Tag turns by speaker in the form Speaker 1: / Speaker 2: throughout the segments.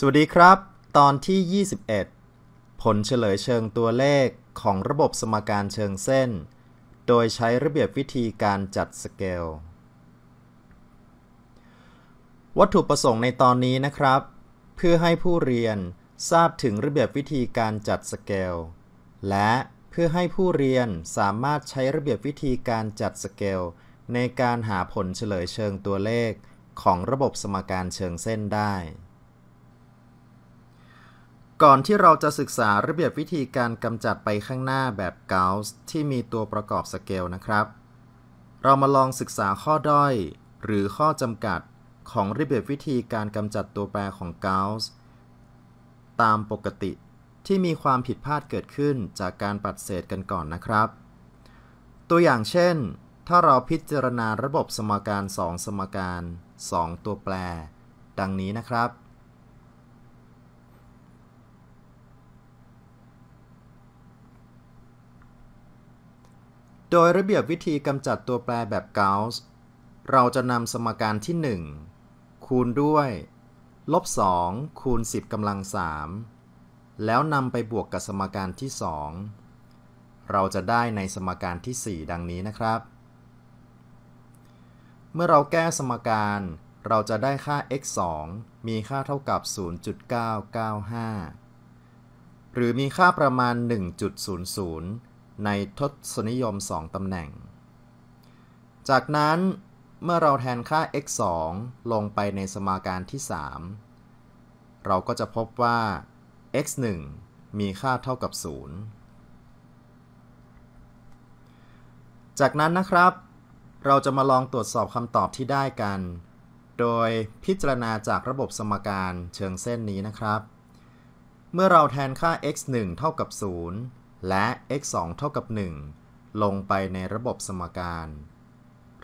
Speaker 1: สวัสดีครับ ตอนที่ 21 ผลเฉลยเชิงตัวเลขของระบบสมการเชิงเส้น โดยใช้ระเบียบวิธีการจัดสเกลวัตถุประสงค์ในตอนนี้นะครับ เพื่อให้ผู้เรียนทราบถึงระเบียบวิธีการจัดสเกลและเพื่อให้ผู้เรียนสามารถใช้ระเบียบวิธีการจัดสเกลในการหาผลเฉลยเชิงตัวเลขของระบบสมการเชิงเส้นได้ก่อนที่เราจะศึกษาระเบียบวิธีการกำจัดไปข้างหน้าแบบ Gauss ที่มีตัวประกอบสเกลนะครับ เรามาลองศึกษาข้อด้อย หรือข้อจำกัดของระเบียบวิธีการกำจัดตัวแปรของ Gauss ตามปกติที่มีความผิดพลาดเกิดขึ้นจากการปัดเศษกันก่อนนะครับ ตัวอย่างเช่น ถ้าเราพิจารณาระบบสมการ 2 สมการ 2 ตัวแปร ดังนี้นะครับโดยระเบียบวิธีกำจัดตัวแปรแบบกาส์เราจะนำสมการที่ 1 คูณด้วย ลบ 2 คูณ 10กำลัง 3 แล้วนำไปบวกกับสมการที่ 2 เราจะได้ในสมการที่ 4 ดังนี้นะครับ เมื่อเราแก้สมการ เราจะได้ค่า x 2มีค่าเท่ากับ 0.995 หรือมีค่าประมาณ 1.00ในทศนิยม 2 ตำแหน่ง จากนั้นเมื่อเราแทนค่า x 2ลงไปในสมาการที่ 3 เราก็จะพบว่า x 1มีค่าเท่ากับ 0 จากนั้นนะครับ เราจะมาลองตรวจสอบคำตอบที่ได้กัน โดยพิจารณาจากระบบสมการเชิงเส้นนี้นะครับ เมื่อเราแทนค่า x 1เท่ากับ 0และ x 2เท่ากับ 1 ลงไปในระบบสมการ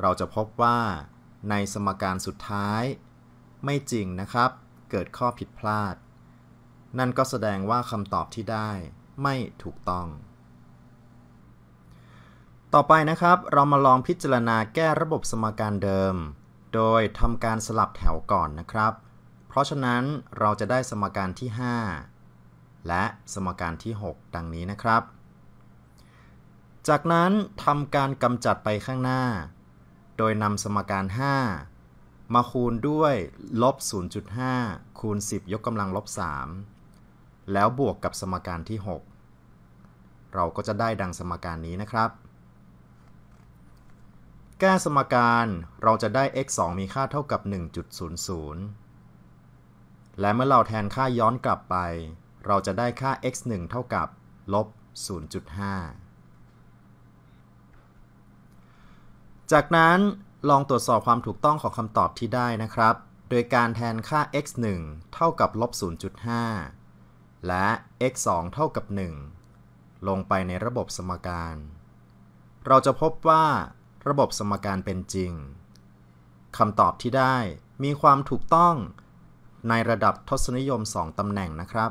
Speaker 1: เราจะพบว่า ในสมการสุดท้าย ไม่จริงนะครับ เกิดข้อผิดพลาด นั่นก็แสดงว่าคำตอบที่ได้ไม่ถูกต้อง ต่อไปนะครับเรามาลองพิจารณาแก้ระบบสมการเดิม โดยทำการสลับแถวก่อนนะครับ เพราะฉะนั้นเราจะได้สมการที่ 5และสมการที่ 6 ดังนี้นะครับ จากนั้นทำการกำจัดไปข้างหน้า โดยนำสมการ 5 มาคูณด้วยลบ0.5คูณ 10 ยกกำลังลบ3แล้วบวกกับสมการที่ 6 เราก็จะได้ดังสมการนี้นะครับ แก้สมการเราจะได้ x 2มีค่าเท่ากับ 1.00 และเมื่อเราแทนค่าย้อนกลับไปเราจะได้ค่า x 1เท่ากับ ลบ0.5 จากนั้นลองตรวจสอบความถูกต้องของคำตอบที่ได้นะครับ โดยการแทนค่า x 1เท่ากับ ลบ0.5 และ x 2เท่ากับ 1 ลงไปในระบบสมการ เราจะพบว่า ระบบสมการเป็นจริง คำตอบที่ได้มีความถูกต้องในระดับทศนิยม 2 ตำแหน่งนะครับ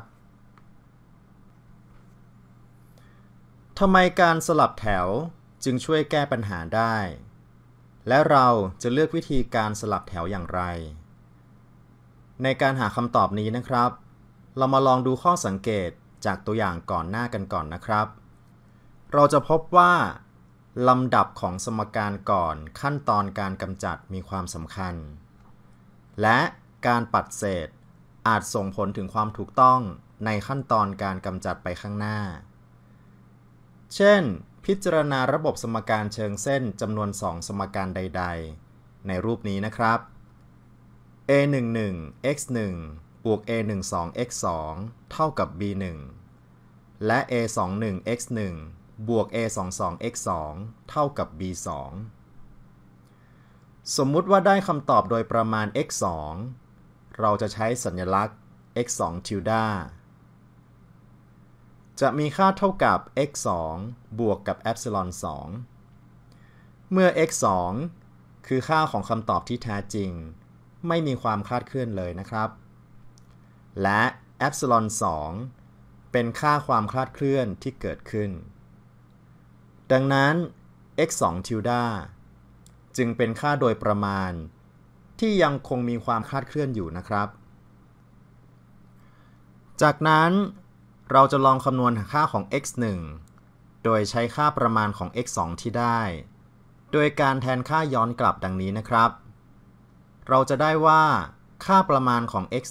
Speaker 1: ทำไมการสลับแถวจึงช่วยแก้ปัญหาได้ และเราจะเลือกวิธีการสลับแถวอย่างไร ในการหาคำตอบนี้นะครับ เรามาลองดูข้อสังเกตจากตัวอย่างก่อนหน้ากันก่อนนะครับ เราจะพบว่า ลำดับของสมการก่อนขั้นตอนการกำจัดมีความสำคัญ และการปัดเศษ อาจส่งผลถึงความถูกต้องในขั้นตอนการกำจัดไปข้างหน้าเช่น พิจารณาระบบสมการเชิงเส้น จำนวน2สมการใดๆ ในรูปนี้นะครับ a 1 1 x 1บวก a 1 2 x 2เท่ากับ b 1และ a 2 1 x 1บวก a 2 2 x 2เท่ากับ b 2สมมุติว่าได้คำตอบโดยประมาณ x 2เราจะใช้สัญลักษณ์ x 2 tilde จะมีค่าเท่ากับ x 2บวกกับ e อ s i l o อ2เมื่อ x 2คือค่าของคำตอบที่แท้จริง ไม่มีความคลาดเคลื่อนเลยนะครับและ e อ s i l o อ2เป็นค่าความคลาดเคลื่อนที่เกิดขึ้น ดังนั้น x 2ทิวดาจึงเป็นค่าโดยประมาณ ที่ยังคงมีความคลาดเคลื่อนอยู่นะครับ จากนั้นเราจะลองคำนวณค่าของ x 1โดยใช้ค่าประมาณของ x 2ที่ได้ โดยการแทนค่าย้อนกลับดังนี้นะครับ เราจะได้ว่า ค่าประมาณของ x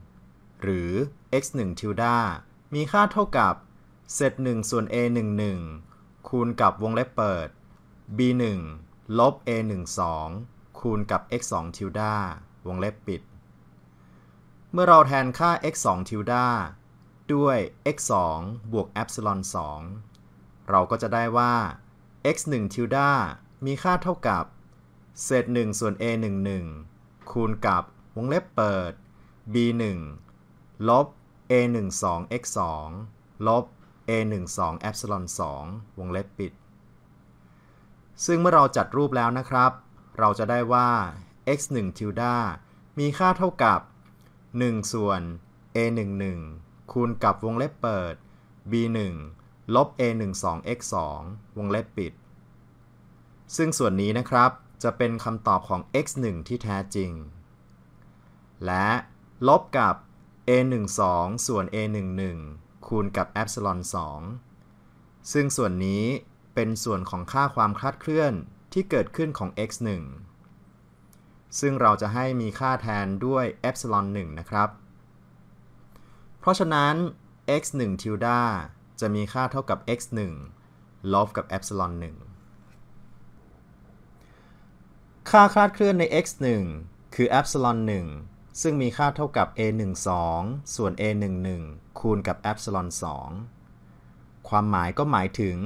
Speaker 1: 1หรือ x 1ทิลดา มีค่าเท่ากับ เศษ 1 ส่วน a 1 1คูณกับวงเล็บเปิด b 1ลบ a 1 2คูณกับ x 2ทิลดา วงเล็บปิด เมื่อเราแทนค่า x 2ทิลดาด้วย x 2บวก epsilon 2 เราก็จะได้ว่า x 1ทิวดา มีค่าเท่ากับ เศษ 1 ส่วน a 1 1คูณกับวงเล็บเปิด b 1ลบ a 1 2 x 2ลบ a 1 2 epsilon 2วงเล็บปิด ซึ่งเมื่อเราจัดรูปแล้วนะครับ เราจะได้ว่า x 1ทิวดา มีค่าเท่ากับ 1 ส่วน a 1 1คูณกับวงเล็บเปิด b 1ลบ a 1 2 x 2วงเล็บปิด ซึ่งส่วนนี้นะครับ จะเป็นคำตอบของ x 1ที่แท้จริง และลบกับ a 1 2ส่วน a 1 1คูณกับอ2ซึ่งส่วนนี้เป็นส่วนของค่าความคลาดเคลื่อนที่เกิดขึ้นของ x 1ซึ่งเราจะให้มีค่าแทนด้วยอซล ε 1นะครับเพราะฉะนั้น x 1ทิลดาจะมีค่าเท่ากับ x 1ลบกับเอ p ซิลอน1ค่าคลาดเคลื่อนใน x 1คือเอ p ซิลอน1ซึ่งมีค่าเท่ากับ a 1 2ส่วน a 1 1คูณกับ e p s i l o อ2ความหมายก็หมายถึง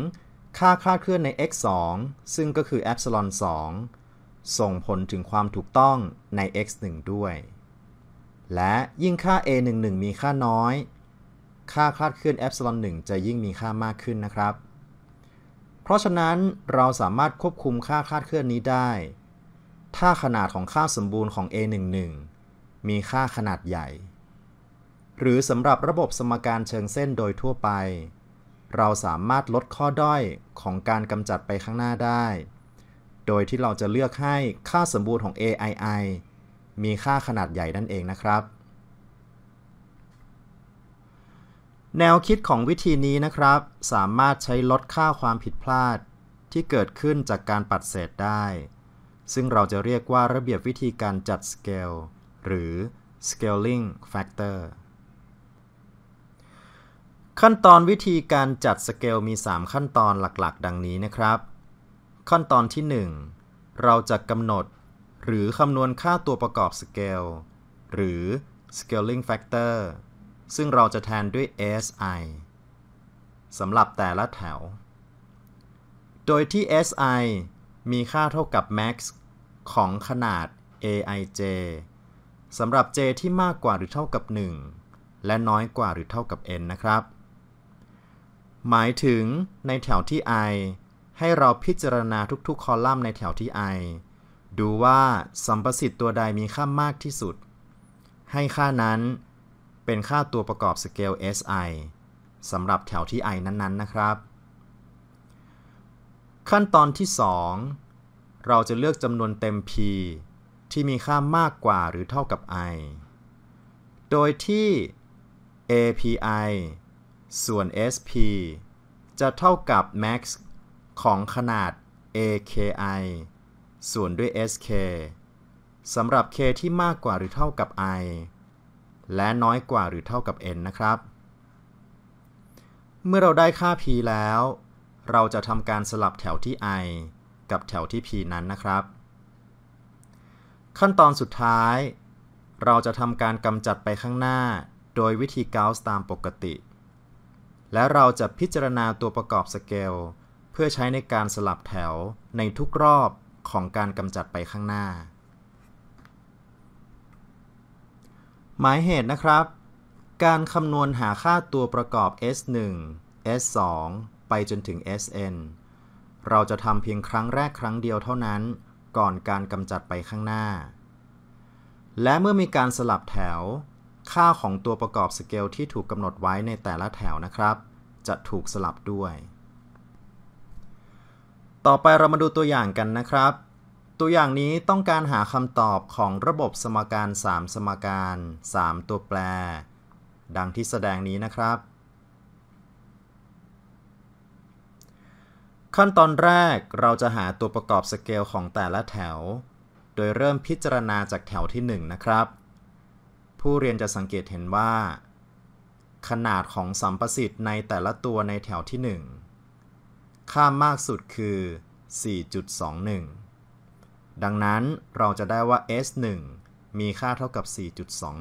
Speaker 1: ค่าคลาดเคลื่อนใน x 2ซึ่งก็คือเอ s ซิลอ2ส่งผลถึงความถูกต้องใน x 1ด้วยและยิ่งค่า a 1 1มีค่าน้อย ค่าคลาดเคลื่อน่1จะยิ่งมีค่ามากขึ้นนะครับ เพราะฉะนั้นเราสามารถควบคุมค่าคลาดเคลื่อนนี้ได้ ถ้าขนาดของค่าสมบูรณ์ของ a 1 1มีค่าขนาดใหญ่ หรือสำหรับระบบสมการเชิงเส้นโดยทั่วไป เราสามารถลดข้อด้อยของการกำจัดไปข้างหน้าได้ โดยที่เราจะเลือกให้ค่าสมบูรณ์ของ aii มีค่าขนาดใหญ่นั่นเองนะครับ แนวคิดของวิธีนี้นะครับ สามารถใช้ลดค่าความผิดพลาดที่เกิดขึ้นจากการปัดเศษได้ ซึ่งเราจะเรียกว่าระเบียบวิธีการจัดสเกลหรือ scaling factor ขั้นตอนวิธีการจัดสเกลมี 3 ขั้นตอนหลักๆ ดังนี้นะครับ ขั้นตอนที่ 1 เราจะกำหนดหรือคำนวณค่าตัวประกอบสเกลหรือ scaling factor ซึ่งเราจะแทนด้วย SI สำหรับแต่ละแถว โดยที่ SI มีค่าเท่ากับ max ของขนาด aij สำหรับ j ที่มากกว่าหรือเท่ากับ 1 และน้อยกว่าหรือเท่ากับ n นะครับ หมายถึงในแถวที่ i ให้เราพิจารณาทุกๆคอลัมน์ในแถวที่ i ดูว่าสัมประสิทธิ์ตัวใดมีค่ามากที่สุด ให้ค่านั้นเป็นค่าตัวประกอบสเกล si สำหรับแถวที่ i นั้นๆนนะครับ ขั้นตอนที่ 2 เราจะเลือกจำนวนเต็ม p ที่มีค่ามากกว่าหรือเท่ากับ i โดยที่ api ส่วน sp จะเท่ากับ max ของขนาด aki ส่วนด้วย sk สำหรับ k ที่มากกว่าหรือเท่ากับ i และน้อยกว่าหรือเท่ากับ n นะครับ เมื่อเราได้ค่า p แล้ว เราจะทำการสลับแถวที่ i กับแถวที่ p นั้นนะครับ ขั้นตอนสุดท้าย เราจะทำการกำจัดไปข้างหน้า โดยวิธีกาสตามปกติ และเราจะพิจารณาตัวประกอบสเกล เพื่อใช้ในการสลับแถวในทุกรอบของการกำจัดไปข้างหน้า หมายเหตุนะครับ การคำนวณหาค่าตัวประกอบ s1 s2 ไปจนถึง sn เราจะทำเพียงครั้งแรกครั้งเดียวเท่านั้น ก่อนการกำจัดไปข้างหน้า และเมื่อมีการสลับแถว ค่าของตัวประกอบสเกลที่ถูกกำหนดไว้ในแต่ละแถวนะครับ จะถูกสลับด้วยต่อไปเรามาดูตัวอย่างกันนะครับ ตัวอย่างนี้ต้องการหาคำตอบของระบบสมการ 3 สมการ 3 ตัวแปร ดังที่แสดงนี้นะครับ ขั้นตอนแรกเราจะหาตัวประกอบสเกลของแต่ละแถว โดยเริ่มพิจารณาจากแถวที่ 1 นะครับ ผู้เรียนจะสังเกตเห็นว่า ขนาดของสัมประสิทธิ์ในแต่ละตัวในแถวที่ 1ค่ามากสุดคือ 4.21 ดังนั้นเราจะได้ว่า s1 มีค่าเท่ากับ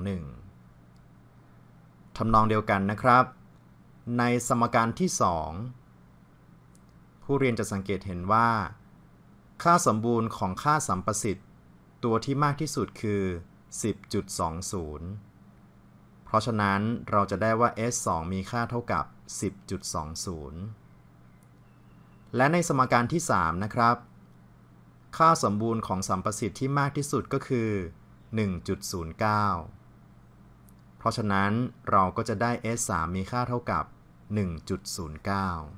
Speaker 1: 4.21 ทำนองเดียวกันนะครับ ในสมการที่ 2 ผู้เรียนจะสังเกตเห็นว่า ค่าสมบูรณ์ของค่าสัมประสิทธิ์ตัวที่มากที่สุดคือ 10.20 เพราะฉะนั้นเราจะได้ว่า s2 มีค่าเท่ากับ 10.20และในสมการที่3นะครับ ค่าสมบูรณ์ของสัมประสิทธิ์ที่มากที่สุดก็คือ 1.09 เพราะฉะนั้นเราก็จะได้ s 3มีค่าเท่ากับ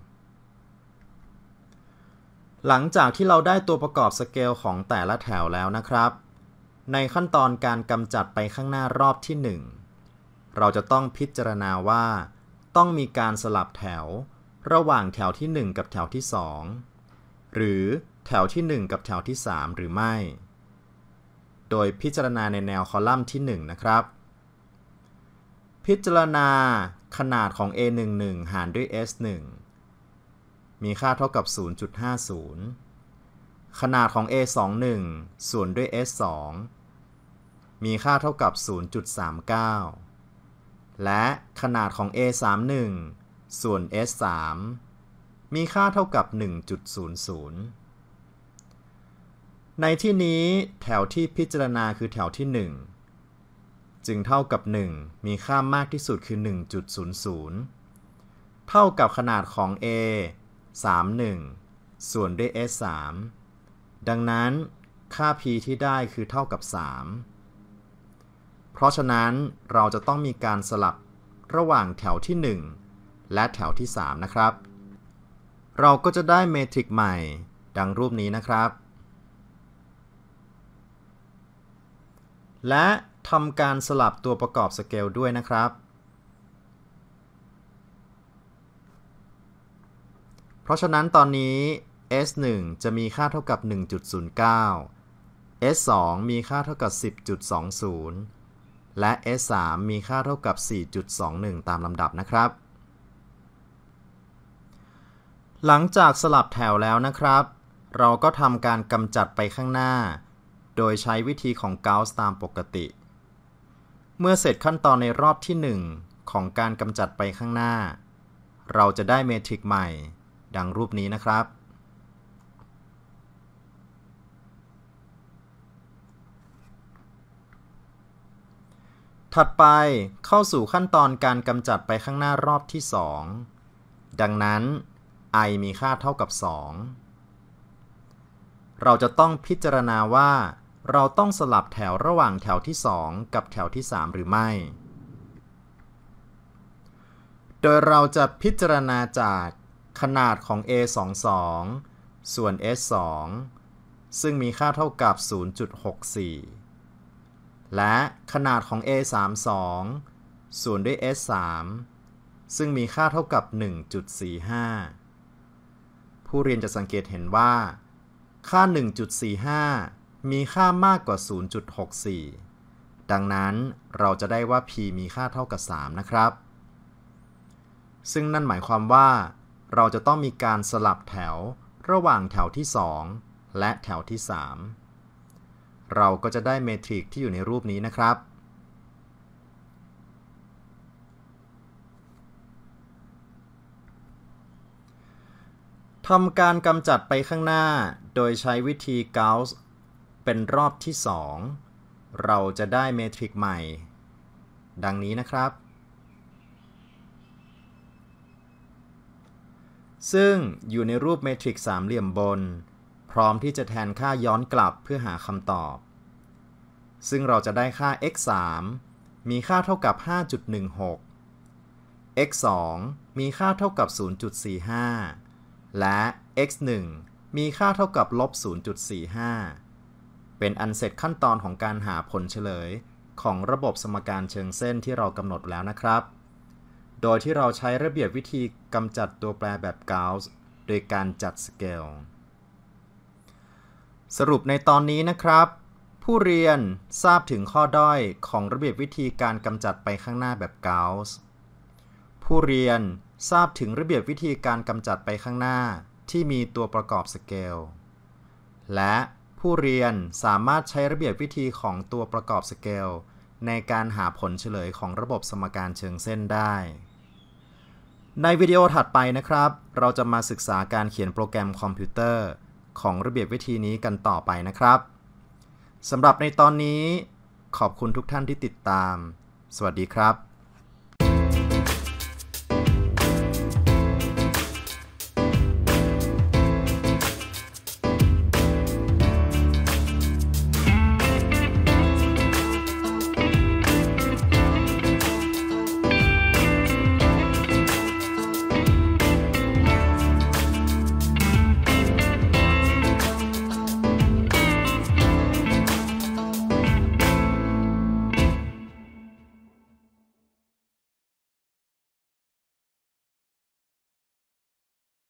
Speaker 1: 1.09 หลังจากที่เราได้ตัวประกอบสเกลของแต่ละแถวแล้วนะครับ ในขั้นตอนการกำจัดไปข้างหน้ารอบที่ 1 เราจะต้องพิจารณาว่า ต้องมีการสลับแถวระหว่างแถวที่ 1 กับแถวที่ 2 หรือแถวที่ 1 กับแถวที่ 3 หรือไม่ โดยพิจารณาในแนวคอลัมน์ที่ 1 นะครับ พิจารณาขนาดของ a11 หารด้วย s1 มีค่าเท่ากับ 0.50 ขนาดของ a21 ส่วนด้วย s2 มีค่าเท่ากับ 0.39 และขนาดของ a31 ส่วน s 3มีค่าเท่ากับ 1.00 ในที่นี้แถวที่พิจารณาคือแถวที่ 1 จึงเท่ากับ 1 มีค่ามากที่สุดคือ 1.00 เท่ากับขนาดของ a 31 ส่วนด้วย s 3ดังนั้นค่า p ที่ได้คือเท่ากับ 3 เพราะฉะนั้นเราจะต้องมีการสลับระหว่างแถวที่ 1และแถวที่ 3 นะครับ เราก็จะได้เมทริกใหม่ดังรูปนี้นะครับ และทำการสลับตัวประกอบสเกลด้วยนะครับ เพราะฉะนั้นตอนนี้ s1 จะมีค่าเท่ากับ 1.09 s2 มีค่าเท่ากับ 10.20 และ s3 มีค่าเท่ากับ 4.21 ตามลำดับนะครับหลังจากสลับแถวแล้วนะครับ เราก็ทำการกำจัดไปข้างหน้า โดยใช้วิธีของเกาส์ตามปกติ เมื่อเสร็จขั้นตอนในรอบที่ 1 ของการกำจัดไปข้างหน้า เราจะได้เมทริกใหม่ ดังรูปนี้นะครับ ถัดไปเข้าสู่ขั้นตอนการกำจัดไปข้างหน้ารอบที่ 2 ดังนั้น i มีค่าเท่ากับ 2 เราจะต้องพิจารณาว่าเราต้องสลับแถวระหว่างแถวที่ 2 กับแถวที่ 3 หรือไม่ โดยเราจะพิจารณาจากขนาดของ a 2 2ส่วน s 2ซึ่งมีค่าเท่ากับ 0.64 และขนาดของ a 3 2ส่วนด้วย s 3ซึ่งมีค่าเท่ากับ 1.45ผู้เรียนจะสังเกตเห็นว่า ค่า 1.45 มีค่ามากกว่า 0.64 ดังนั้นเราจะได้ว่า p มีค่าเท่ากับ 3 นะครับ ซึ่งนั่นหมายความว่า เราจะต้องมีการสลับแถวระหว่างแถวที่ 2 และแถวที่ 3 เราก็จะได้เมทริกที่อยู่ในรูปนี้นะครับทำการกำจัดไปข้างหน้าโดยใช้วิธีเกาส์เป็นรอบที่ 2 เราจะได้เมทริกใหม่ ดังนี้นะครับ ซึ่งอยู่ในรูปเมทริกสามเหลี่ยมบน พร้อมที่จะแทนค่าย้อนกลับเพื่อหาคำตอบ ซึ่งเราจะได้ค่า x 3มีค่าเท่ากับ 5.16 x 2มีค่าเท่ากับ 0.45และ x1 มีค่าเท่ากับ ลบ 0.45 เป็นอันเสร็จขั้นตอนของการหาผลเฉลย ของระบบสมการเชิงเส้นที่เรากำหนดแล้วนะครับ โดยที่เราใช้ระเบียบวิธีกำจัดตัวแปรแบบกาวส์โดยการจัดสเกล สรุปในตอนนี้นะครับ ผู้เรียนทราบถึงข้อด้อยของระเบียบวิธีการกำจัดไปข้างหน้าแบบกาวส์ผู้เรียนทราบถึงระเบียบวิธีการกำจัดไปข้างหน้าที่มีตัวประกอบสเกล และผู้เรียนสามารถใช้ระเบียบวิธีของตัวประกอบสเกลในการหาผลเฉลยของระบบสมการเชิงเส้นได้ ในวิดีโอถัดไปนะครับ เราจะมาศึกษาการเขียนโปรแกรมคอมพิวเตอร์ ของระเบียบวิธีนี้กันต่อไปนะครับสำหรับในตอนนี้ขอบคุณทุกท่านที่ติดตาม สวัสดีครับ